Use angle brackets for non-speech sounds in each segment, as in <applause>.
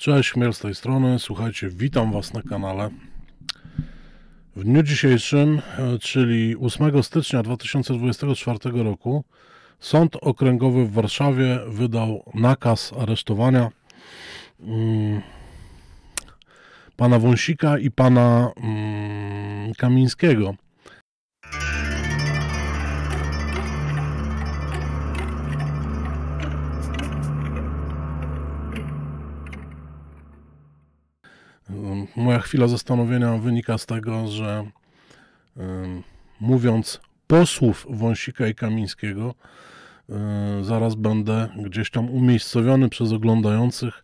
Cześć, Chmiel z tej strony. Słuchajcie, witam Was na kanale. W dniu dzisiejszym, e, czyli 8 stycznia 2024 roku, Sąd Okręgowy w Warszawie wydał nakaz aresztowania um, pana Wąsika i pana um, Kamińskiego. moja chwila zastanowienia wynika z tego, że y, mówiąc posłów Wąsika i Kamińskiego, y, zaraz będę gdzieś tam umiejscowiony przez oglądających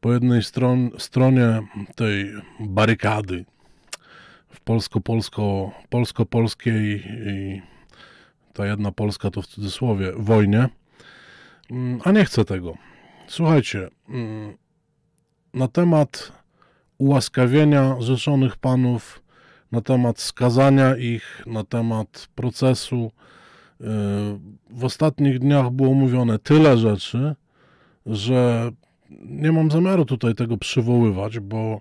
po jednej stron, stronie tej barykady w polsko-polsko, polsko-polskiej i ta jedna Polska to w cudzysłowie wojnie, mm, a nie chcę tego. Słuchajcie, mm, na temat ułaskawienia rzeszonych panów, na temat skazania ich, na temat procesu. Y, w ostatnich dniach było mówione tyle rzeczy, że nie mam zamiaru tutaj tego przywoływać, bo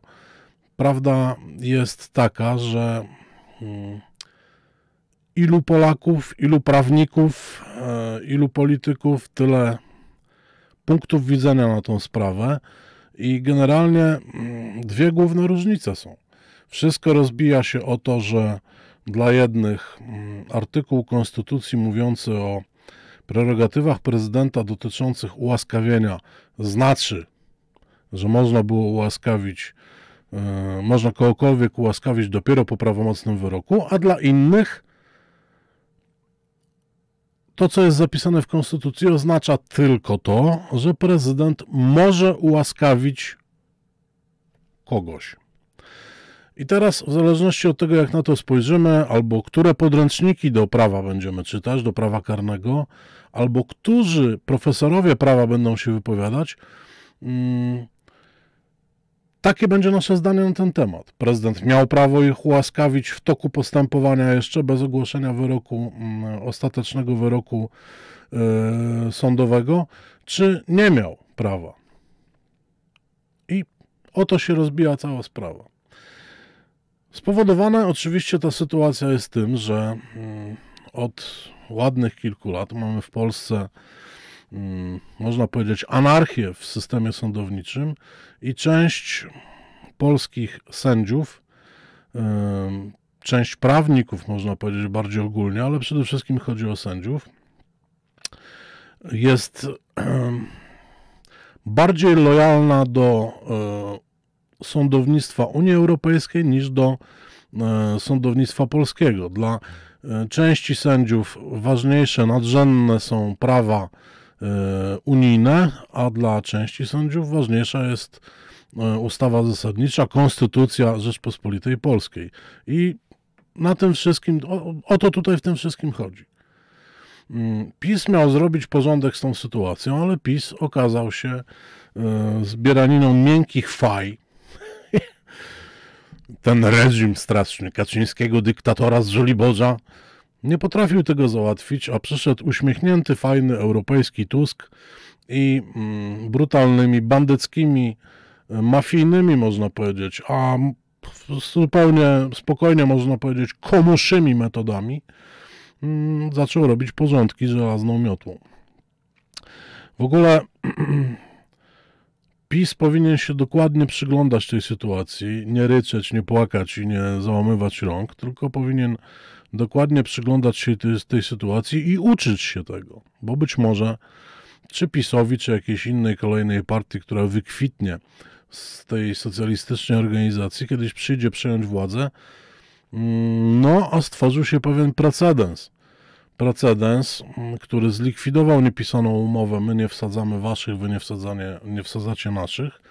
prawda jest taka, że y, ilu Polaków, ilu prawników, y, ilu polityków, tyle punktów widzenia na tą sprawę. I generalnie mm, dwie główne różnice są. Wszystko rozbija się o to, że dla jednych mm, artykuł Konstytucji mówiący o prerogatywach prezydenta dotyczących ułaskawienia znaczy, że można było ułaskawić, e, można kogokolwiek ułaskawić dopiero po prawomocnym wyroku, a dla innych to, co jest zapisane w Konstytucji, oznacza tylko to, że prezydent może ułaskawić kogoś. I teraz, w zależności od tego, jak na to spojrzymy, albo które podręczniki do prawa będziemy czytać, do prawa karnego, albo którzy profesorowie prawa będą się wypowiadać, mm, takie będzie nasze zdanie na ten temat. Prezydent miał prawo ich ułaskawić w toku postępowania, jeszcze bez ogłoszenia wyroku, mm, ostatecznego wyroku yy, sądowego, czy nie miał prawa. I oto się rozbija cała sprawa. Spowodowana oczywiście ta sytuacja jest tym, że yy, od ładnych kilku lat mamy w Polsce Mm, można powiedzieć, anarchię w systemie sądowniczym i część polskich sędziów, część prawników, można powiedzieć bardziej ogólnie, ale przede wszystkim chodzi o sędziów, jest bardziej lojalna do e, sądownictwa Unii Europejskiej niż do e, sądownictwa polskiego. Dla e, części sędziów ważniejsze, nadrzędne są prawa E, unijne, a dla części sędziów ważniejsza jest e, ustawa zasadnicza, Konstytucja Rzeczpospolitej Polskiej. I na tym wszystkim, o, o to tutaj w tym wszystkim chodzi. Mm, PiS miał zrobić porządek z tą sytuacją, ale PiS okazał się e, zbieraniną miękkich faj. <laughs> Ten reżim straszny Kaczyńskiego, dyktatora z Żoliborza, nie potrafił tego załatwić, a przyszedł uśmiechnięty, fajny europejski Tusk i mm, brutalnymi, bandeckimi, e, mafijnymi, można powiedzieć, a zupełnie spokojnie, można powiedzieć, komuszymi metodami mm, zaczął robić porządki żelazną miotłą. W ogóle <clears throat> PiS powinien się dokładnie przyglądać tej sytuacji, nie ryczeć, nie płakać i nie załamywać rąk, tylko powinien dokładnie przyglądać się tej, tej sytuacji i uczyć się tego, bo być może czy PiSowi, czy jakiejś innej kolejnej partii, która wykwitnie z tej socjalistycznej organizacji, kiedyś przyjdzie przejąć władzę, mm, no a stworzył się pewien precedens precedens, mm, który zlikwidował niepisaną umowę. My nie wsadzamy waszych, wy nie, wsadzanie, nie wsadzacie naszych.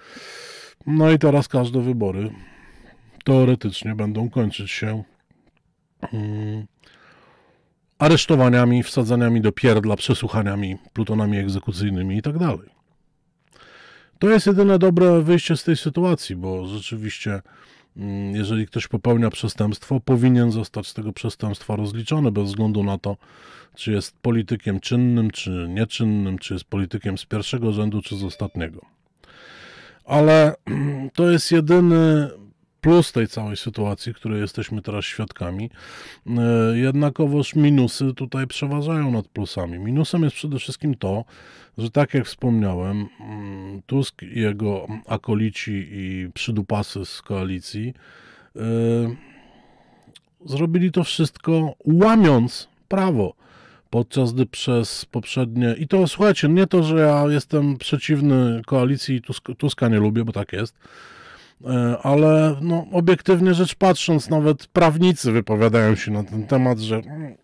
No i teraz każde wybory teoretycznie będą kończyć się um, aresztowaniami, wsadzaniami do pierdla, przesłuchaniami, plutonami egzekucyjnymi i tak dalej. To jest jedyne dobre wyjście z tej sytuacji, bo rzeczywiście Mm, jeżeli ktoś popełnia przestępstwo, powinien zostać z tego przestępstwa rozliczony bez względu na to, czy jest politykiem czynnym, czy nieczynnym, czy jest politykiem z pierwszego rzędu, czy z ostatniego. Ale <clears throat> to jest jedyny plus tej całej sytuacji, której jesteśmy teraz świadkami. E, jednakowoż minusy tutaj przeważają nad plusami. Minusem jest przede wszystkim to, że tak jak wspomniałem, mm, Tusk i jego akolici i przydupasy z koalicji e, zrobili to wszystko łamiąc prawo podczas gdy przez poprzednie. I to słuchajcie, nie to, że ja jestem przeciwny koalicji i Tusk, Tuska nie lubię, bo tak jest. E, ale no, obiektywnie rzecz patrząc, nawet prawnicy wypowiadają się na ten temat, że mm,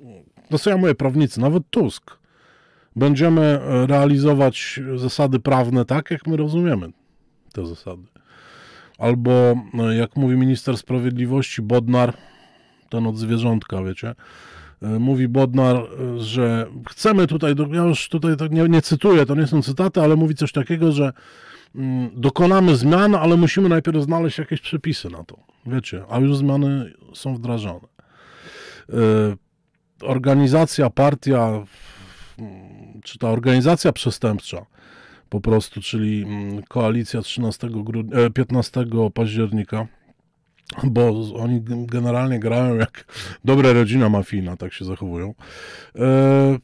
to co ja mówię, prawnicy, nawet Tusk, będziemy e, realizować zasady prawne tak, jak my rozumiemy te zasady. Albo, e, jak mówi minister sprawiedliwości Bodnar, ten od zwierzątka, wiecie, mówi Bodnar, że chcemy tutaj, ja już tutaj nie, nie cytuję, to nie są cytaty, ale mówi coś takiego, że Mm, dokonamy zmian, ale musimy najpierw znaleźć jakieś przepisy na to. Wiecie, a już zmiany są wdrażane. E, organizacja, partia, mm, czy ta organizacja przestępcza, po prostu, czyli mm, koalicja 13 grudnia, 15 e, października, bo oni generalnie grają jak <laughs> dobra rodzina mafijna, tak się zachowują, e,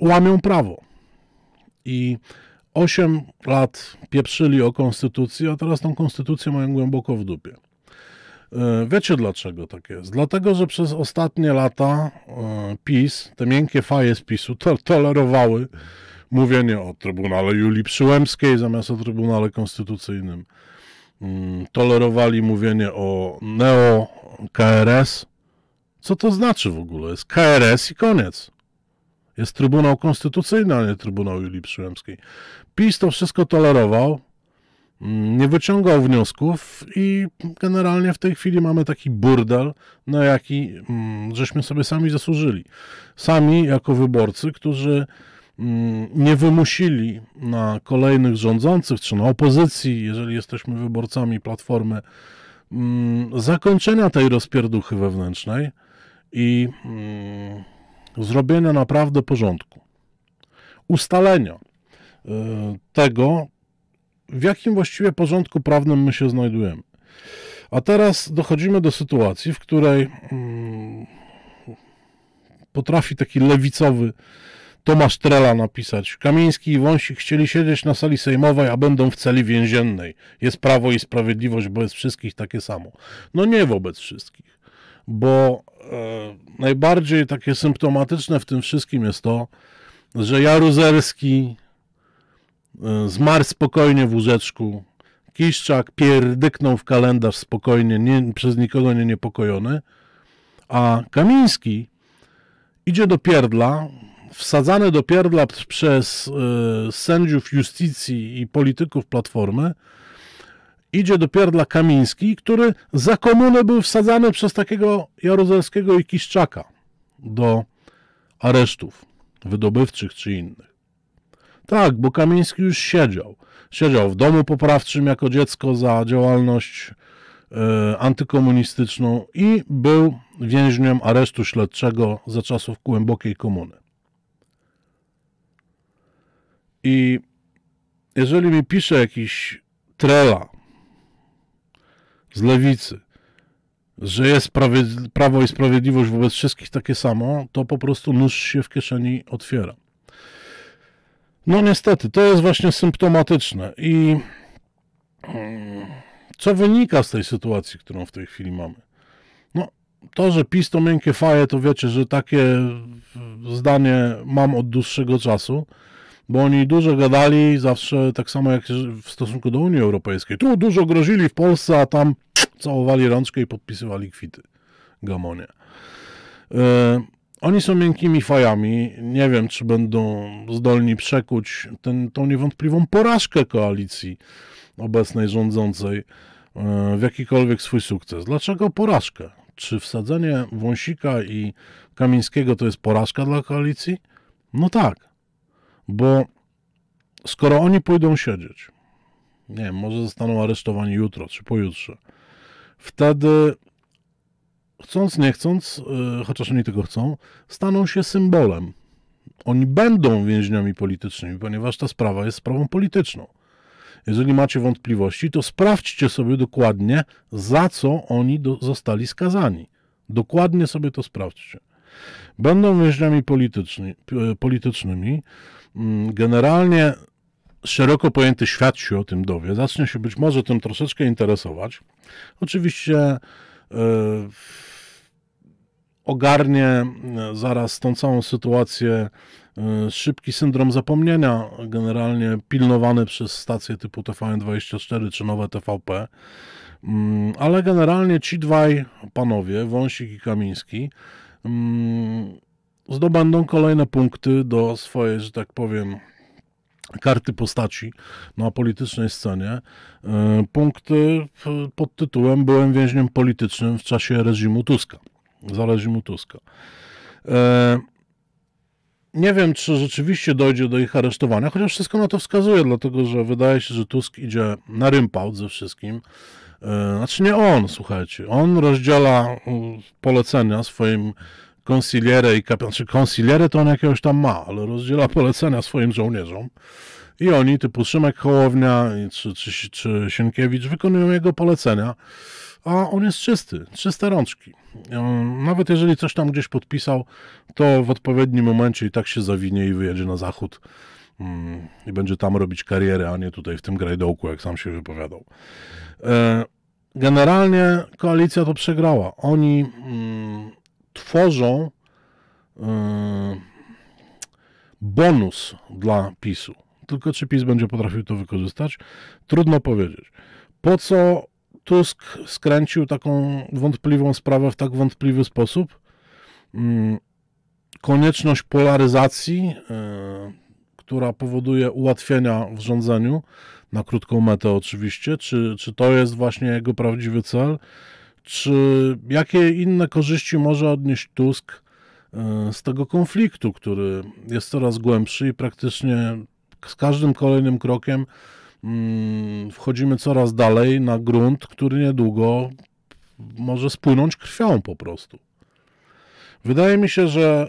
łamią prawo. I 8 lat pieprzyli o konstytucję, a teraz tą konstytucję mają głęboko w dupie. E, wiecie dlaczego tak jest? Dlatego, że przez ostatnie lata e, PiS, te miękkie faje z PiSu, to, tolerowały mówienie o Trybunale Julii Przyłębskiej zamiast o Trybunale Konstytucyjnym. Mm, tolerowali mówienie o neo-KRS. Co to znaczy w ogóle? Jest KRS i koniec. Jest Trybunał Konstytucyjny, a nie Trybunał Julii Przyłębskiej. PiS to wszystko tolerował, mm, nie wyciągał wniosków i generalnie w tej chwili mamy taki burdel, na jaki mm, żeśmy sobie sami zasłużyli. Sami jako wyborcy, którzy mm, nie wymusili na kolejnych rządzących czy na opozycji, jeżeli jesteśmy wyborcami Platformy, zakończenia tej rozpierduchy wewnętrznej i zrobienia naprawdę porządku, ustalenia e, tego, w jakim właściwie porządku prawnym my się znajdujemy. A teraz dochodzimy do sytuacji, w której mm, potrafi taki lewicowy Tomasz Trela napisać. Kamiński i Wąsik chcieli siedzieć na sali sejmowej, a będą w celi więziennej. Jest prawo i sprawiedliwość bo jest wszystkich takie samo. No nie wobec wszystkich, bo E, najbardziej takie symptomatyczne w tym wszystkim jest to, że Jaruzelski e, zmarł spokojnie w łóżeczku, Kiszczak pierdyknął w kalendarz spokojnie, nie, przez nikogo nie niepokojony, a Kamiński idzie do pierdla, wsadzany do pierdla przez y, sędziów justicji i polityków Platformy, idzie do pierdla Kamiński, który za komunę był wsadzany przez takiego Jaruzelskiego i Kiszczaka do aresztów wydobywczych czy innych. Tak, bo Kamiński już siedział. Siedział w domu poprawczym jako dziecko za działalność y, antykomunistyczną i był więźniem aresztu śledczego za czasów głębokiej komuny. I jeżeli mi pisze jakiś trela, z lewicy, że jest prawo i sprawiedliwość wobec wszystkich takie samo, to po prostu nóż się w kieszeni otwiera. No niestety, to jest właśnie symptomatyczne. I mm, co wynika z tej sytuacji, którą w tej chwili mamy? No, to, że PiS to miękkie faje, to wiecie, że takie zdanie mam od dłuższego czasu, bo oni dużo gadali, zawsze tak samo jak w stosunku do Unii Europejskiej. Tu dużo grozili w Polsce, a tam całowali rączkę i podpisywali kwity Gamonie. E, oni są miękkimi fajami. Nie wiem, czy będą zdolni przekuć ten, tą niewątpliwą porażkę koalicji obecnej rządzącej e, w jakikolwiek swój sukces. Dlaczego porażkę? Czy wsadzenie Wąsika i Kamińskiego to jest porażka dla koalicji? No tak, bo skoro oni pójdą siedzieć, nie wiem, może zostaną aresztowani jutro czy pojutrze, wtedy chcąc, nie chcąc, y, chociaż oni tego chcą, staną się symbolem. Oni będą więźniami politycznymi, ponieważ ta sprawa jest sprawą polityczną. Jeżeli macie wątpliwości, to sprawdźcie sobie dokładnie, za co oni do, zostali skazani. Dokładnie sobie to sprawdźcie. Będą więźniami polityczny, politycznymi. Mm, generalnie szeroko pojęty świat się o tym dowie, zacznie się być może tym troszeczkę interesować. Oczywiście e, ogarnie e, zaraz tą całą sytuację e, szybki syndrom zapomnienia, generalnie pilnowany przez stacje typu TVN24 czy nowe TVP. Mm, ale generalnie ci dwaj panowie, Wąsik i Kamiński, mm, zdobędą kolejne punkty do swojej, że tak powiem, karty postaci na politycznej scenie. E, punkty pod tytułem Byłem więźniem politycznym w czasie reżimu Tuska. Za reżimu Tuska. E, nie wiem, czy rzeczywiście dojdzie do ich aresztowania, chociaż wszystko na to wskazuje, dlatego że wydaje się, że Tusk idzie na rympał ze wszystkim. E, znaczy nie on, słuchajcie. On rozdziela mm, polecenia swoim konsilierę i kapitan, czy konsilierę to on jakiegoś tam ma, ale rozdziela polecenia swoim żołnierzom i oni, typu Szymek Hołownia czy, czy, czy Sienkiewicz, wykonują jego polecenia, a on jest czysty, czyste rączki. Nawet jeżeli coś tam gdzieś podpisał, to w odpowiednim momencie i tak się zawinie i wyjedzie na zachód mm, i będzie tam robić karierę, a nie tutaj w tym grajdołku, jak sam się wypowiadał. E, generalnie koalicja to przegrała. Oni mm, tworzą y, bonus dla PiSu. Tylko czy PiS będzie potrafił to wykorzystać? Trudno powiedzieć. Po co Tusk skręcił taką wątpliwą sprawę w tak wątpliwy sposób? Mm, konieczność polaryzacji, y, która powoduje ułatwienia w rządzeniu, na krótką metę oczywiście, czy, czy to jest właśnie jego prawdziwy cel? Czy jakie inne korzyści może odnieść Tusk e, z tego konfliktu, który jest coraz głębszy i praktycznie z każdym kolejnym krokiem mm, wchodzimy coraz dalej na grunt, który niedługo może spłynąć krwią po prostu. Wydaje mi się, że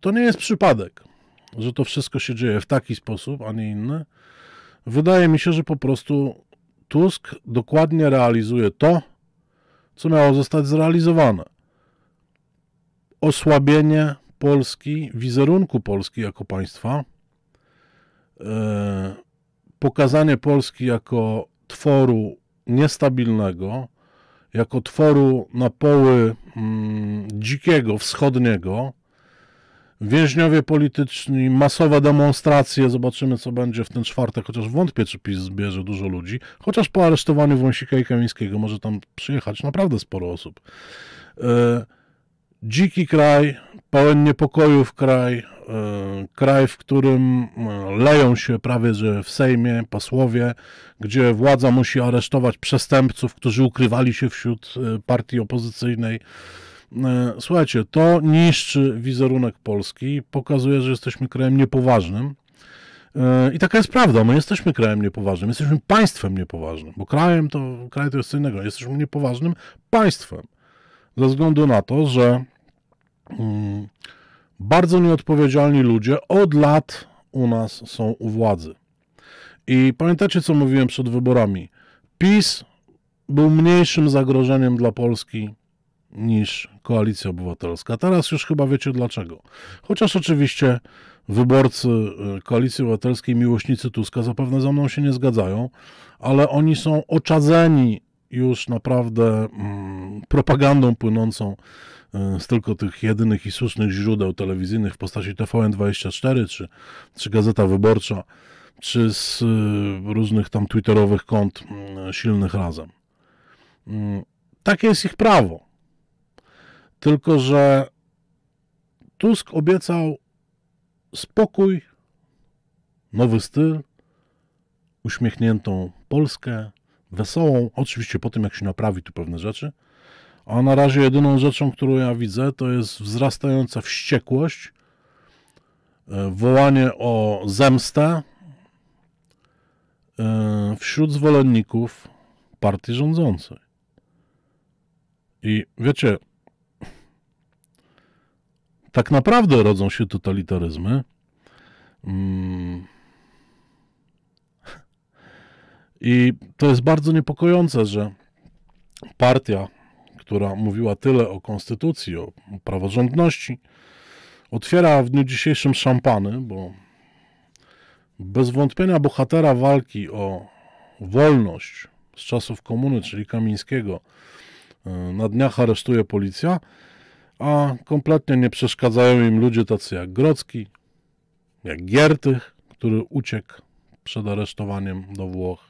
to nie jest przypadek, że to wszystko się dzieje w taki sposób, a nie inny. Wydaje mi się, że po prostu Tusk dokładnie realizuje to, co miało zostać zrealizowane. Osłabienie Polski, wizerunku Polski jako państwa, e, pokazanie Polski jako tworu niestabilnego, jako tworu na poły mm, dzikiego, wschodniego, Więźniowie polityczni, masowe demonstracje, zobaczymy co będzie w ten czwartek, chociaż wątpię, czy PiS zbierze dużo ludzi, chociaż po aresztowaniu Wąsika i Kamińskiego może tam przyjechać naprawdę sporo osób. E, dziki kraj, pełen niepokojów kraj, e, kraj, w którym e, leją się prawie że w Sejmie posłowie, gdzie władza musi aresztować przestępców, którzy ukrywali się wśród partii opozycyjnej. E, słuchajcie, to niszczy wizerunek Polski, pokazuje, że jesteśmy krajem niepoważnym. E, I taka jest prawda, my jesteśmy krajem niepoważnym, jesteśmy państwem niepoważnym, bo krajem to, kraj to jest co innego, jesteśmy niepoważnym państwem. Ze względu na to, że mm, bardzo nieodpowiedzialni ludzie od lat u nas są u władzy. I pamiętacie, co mówiłem przed wyborami? PiS był mniejszym zagrożeniem dla Polski niż Koalicja Obywatelska. Teraz już chyba wiecie dlaczego. Chociaż oczywiście wyborcy y, Koalicji Obywatelskiej, miłośnicy Tuska zapewne ze mną się nie zgadzają, ale oni są oczadzeni już naprawdę mm, propagandą płynącą y, z tylko tych jedynych i słusznych źródeł telewizyjnych w postaci TVN24 czy, czy Gazeta Wyborcza, czy z y, różnych tam twitterowych kont mm, silnych razem. Mm, takie jest ich prawo. Tylko, że Tusk obiecał spokój, nowy styl, uśmiechniętą Polskę, wesołą, oczywiście po tym jak się naprawi tu pewne rzeczy. A na razie jedyną rzeczą, którą ja widzę, to jest wzrastająca wściekłość, e, wołanie o zemstę e, wśród zwolenników partii rządzącej. I wiecie, tak naprawdę rodzą się totalitaryzmy. Mm. I to jest bardzo niepokojące, że partia, która mówiła tyle o konstytucji, o praworządności, otwiera w dniu dzisiejszym szampany, bo bez wątpienia bohatera walki o wolność z czasów komuny, czyli Kamińskiego, e, na dniach aresztuje policja a kompletnie nie przeszkadzają im ludzie tacy jak Grocki, jak Giertych, który uciekł przed aresztowaniem do Włoch,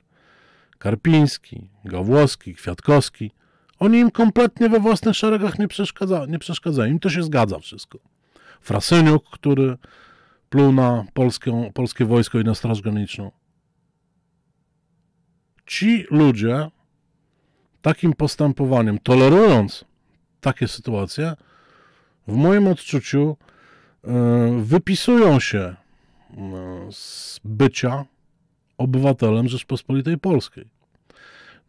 Karpiński, Gawłowski, Kwiatkowski. Oni im kompletnie we własnych szeregach nie, przeszkadza, nie przeszkadzają. Im to się zgadza wszystko. Frasyniuk, który pluł na polskie wojsko i na Straż Graniczną. Ci ludzie takim postępowaniem, tolerując takie sytuacje, w moim odczuciu e, wypisują się e, z bycia obywatelem Rzeczpospolitej Polskiej.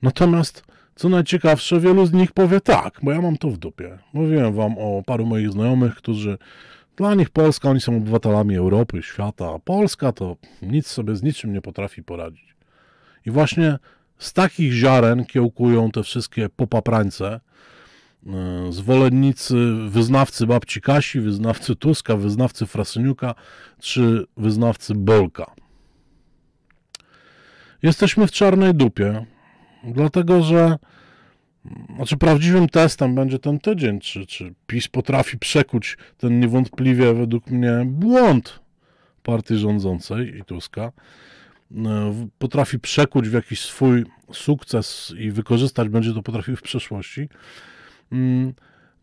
Natomiast co najciekawsze, wielu z nich powie tak, bo ja mam to w dupie. Mówiłem wam o paru moich znajomych, którzy dla nich Polska, oni są obywatelami Europy, świata, a Polska to nic sobie z niczym nie potrafi poradzić. I właśnie z takich ziaren kiełkują te wszystkie popaprańce, E, zwolennicy, wyznawcy babci Kasi, wyznawcy Tuska, wyznawcy Frasyniuka czy wyznawcy Bolka. Jesteśmy w czarnej dupie, dlatego że znaczy prawdziwym testem będzie ten tydzień, czy, czy PiS potrafi przekuć ten niewątpliwie według mnie błąd partii rządzącej i Tuska, e, potrafi przekuć w jakiś swój sukces i wykorzystać będzie to potrafił w przeszłości. Mm,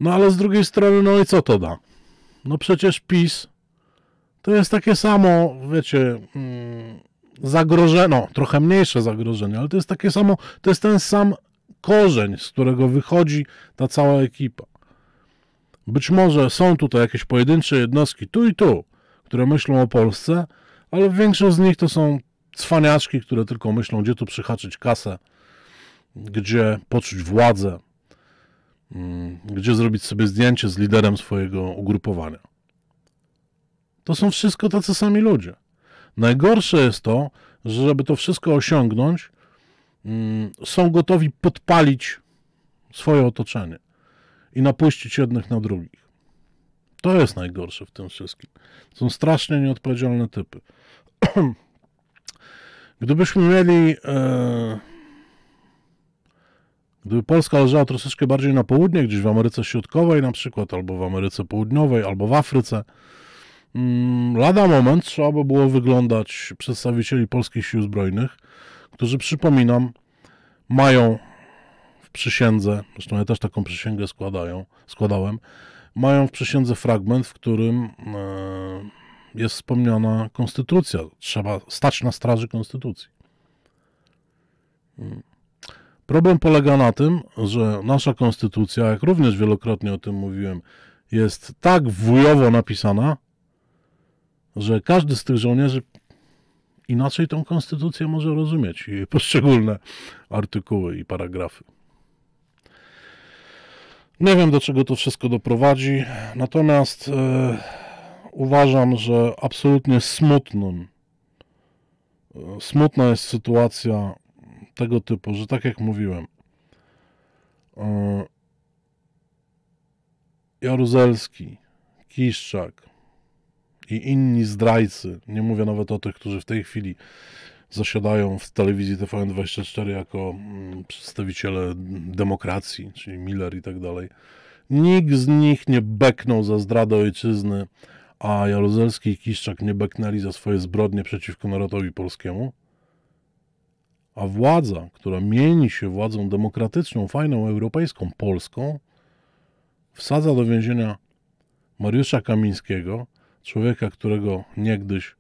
no ale z drugiej strony, no i co to da? No przecież PiS to jest takie samo, wiecie, mm, zagrożenie, no trochę mniejsze zagrożenie, ale to jest takie samo, to jest ten sam korzeń, z którego wychodzi ta cała ekipa. Być może są tutaj jakieś pojedyncze jednostki tu i tu, które myślą o Polsce, ale większość z nich to są cwaniaczki, które tylko myślą, gdzie tu przyhaczyć kasę, gdzie poczuć władzę, Mm, gdzie zrobić sobie zdjęcie z liderem swojego ugrupowania. To są wszystko tacy sami ludzie. Najgorsze jest to, że żeby to wszystko osiągnąć, mm, są gotowi podpalić swoje otoczenie i napuścić jednych na drugich. To jest najgorsze w tym wszystkim. Są strasznie nieodpowiedzialne typy. <clears throat> Gdybyśmy mieli. E, Gdyby Polska leżała troszeczkę bardziej na południe, gdzieś w Ameryce Środkowej na przykład, albo w Ameryce Południowej, albo w Afryce, mm, lada moment trzeba by było wyglądać przedstawicieli polskich sił zbrojnych, którzy, przypominam, mają w przysiędze, zresztą ja też taką przysięgę składają, składałem, mają w przysiędze fragment, w którym e, jest wspomniana konstytucja. Trzeba stać na straży konstytucji. Mm. Problem polega na tym, że nasza konstytucja, jak również wielokrotnie o tym mówiłem, jest tak wujowo napisana, że każdy z tych żołnierzy inaczej tą konstytucję może rozumieć i poszczególne artykuły i paragrafy. Nie wiem, do czego to wszystko doprowadzi, natomiast e, uważam, że absolutnie smutnym, e, smutna jest sytuacja tego typu, że tak jak mówiłem, e, Jaruzelski, Kiszczak i inni zdrajcy, nie mówię nawet o tych, którzy w tej chwili zasiadają w telewizji TVN24 jako mm, przedstawiciele demokracji, czyli Miller i tak dalej. Nikt z nich nie beknął za zdradę ojczyzny, a Jaruzelski i Kiszczak nie beknęli za swoje zbrodnie przeciwko narodowi polskiemu. A władza, która mieni się władzą demokratyczną, fajną, europejską, polską, wsadza do więzienia Mariusza Kamińskiego, człowieka, którego niegdyś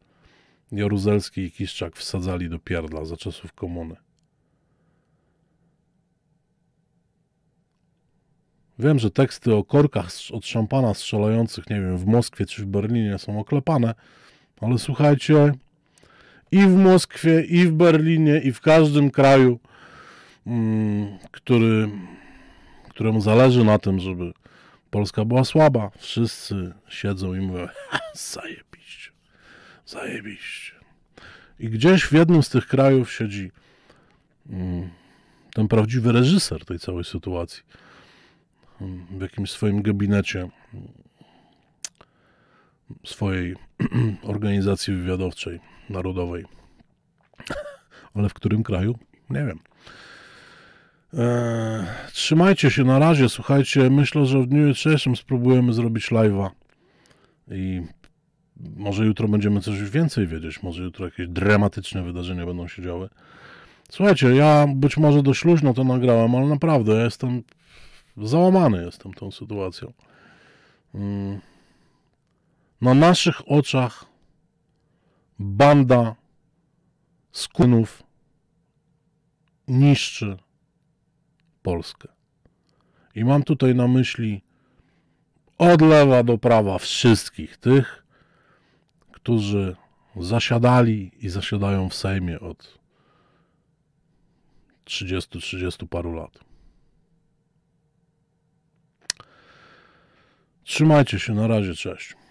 Jaruzelski i Kiszczak wsadzali do pierdla za czasów komuny. Wiem, że teksty o korkach od szampana strzelających, nie wiem, w Moskwie czy w Berlinie są oklepane, ale słuchajcie, i w Moskwie, i w Berlinie, i w każdym kraju, mm, który, któremu zależy na tym, żeby Polska była słaba. Wszyscy siedzą i mówią, <laughs> zajebiście, zajebiście. I gdzieś w jednym z tych krajów siedzi mm, ten prawdziwy reżyser tej całej sytuacji. W jakimś swoim gabinecie mm, swojej <clears throat> organizacji wywiadowczej narodowej. Ale w którym kraju? Nie wiem. Eee, trzymajcie się na razie, słuchajcie. Myślę, że w dniu jutrzejszym spróbujemy zrobić live'a. I może jutro będziemy coś więcej wiedzieć. Może jutro jakieś dramatyczne wydarzenia będą się działy. Słuchajcie, ja być może dość luźno to nagrałem, ale naprawdę ja jestem załamany jestem tą sytuacją. Mm. Na naszych oczach banda skunów niszczy Polskę. I mam tutaj na myśli od lewa do prawa wszystkich tych, którzy zasiadali i zasiadają w Sejmie od 30-30 paru lat. Trzymajcie się, na razie, cześć.